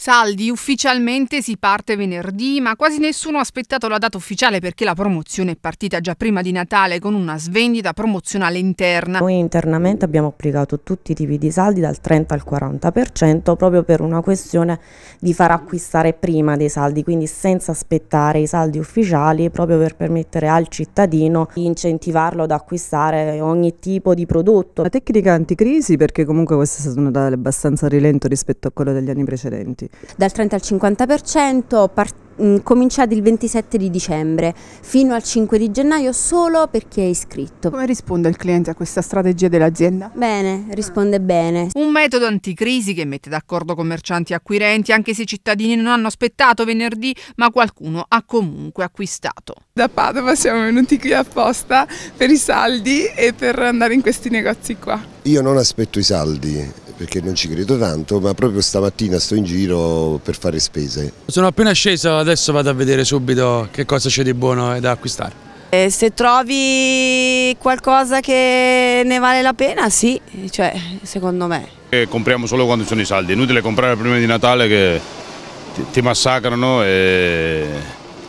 Saldi, ufficialmente si parte venerdì, ma quasi nessuno ha aspettato la data ufficiale perché la promozione è partita già prima di Natale con una svendita promozionale interna. Noi internamente abbiamo applicato tutti i tipi di saldi dal 30 al 40% proprio per una questione di far acquistare prima dei saldi, quindi senza aspettare i saldi ufficiali, proprio per permettere al cittadino di incentivarlo ad acquistare ogni tipo di prodotto. La tecnica anticrisi perché comunque questa è stata una data abbastanza rilento rispetto a quella degli anni precedenti. Dal 30 al 50% partendo cominciate il 27 di dicembre fino al 5 di gennaio solo per chi è iscritto. Come risponde il cliente a questa strategia dell'azienda? Bene, risponde bene. Un metodo anticrisi che mette d'accordo commercianti e acquirenti anche se i cittadini non hanno aspettato venerdì ma qualcuno ha comunque acquistato. Da Padova siamo venuti qui apposta per i saldi e per andare in questi negozi qua. Io non aspetto i saldi, perché non ci credo tanto, ma proprio stamattina sto in giro per fare spese. Sono appena sceso, adesso vado a vedere subito che cosa c'è di buono da acquistare. E eh, se trovi qualcosa che ne vale la pena, sì, cioè, secondo me. E eh, compriamo solo quando ci sono i saldi, è inutile comprare prima di Natale che ti, ti massacrano e...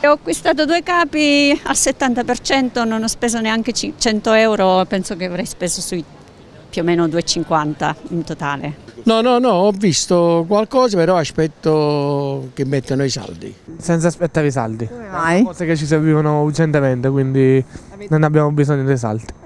Ho acquistato due capi al 70%, non ho speso neanche 100 euro, penso che avrei speso sui più o meno 2,50 in totale. No, no, no, ho visto qualcosa, però aspetto che mettano i saldi. Senza aspettare i saldi. Come mai? Cose che ci servivano urgentemente, quindi non abbiamo bisogno dei saldi.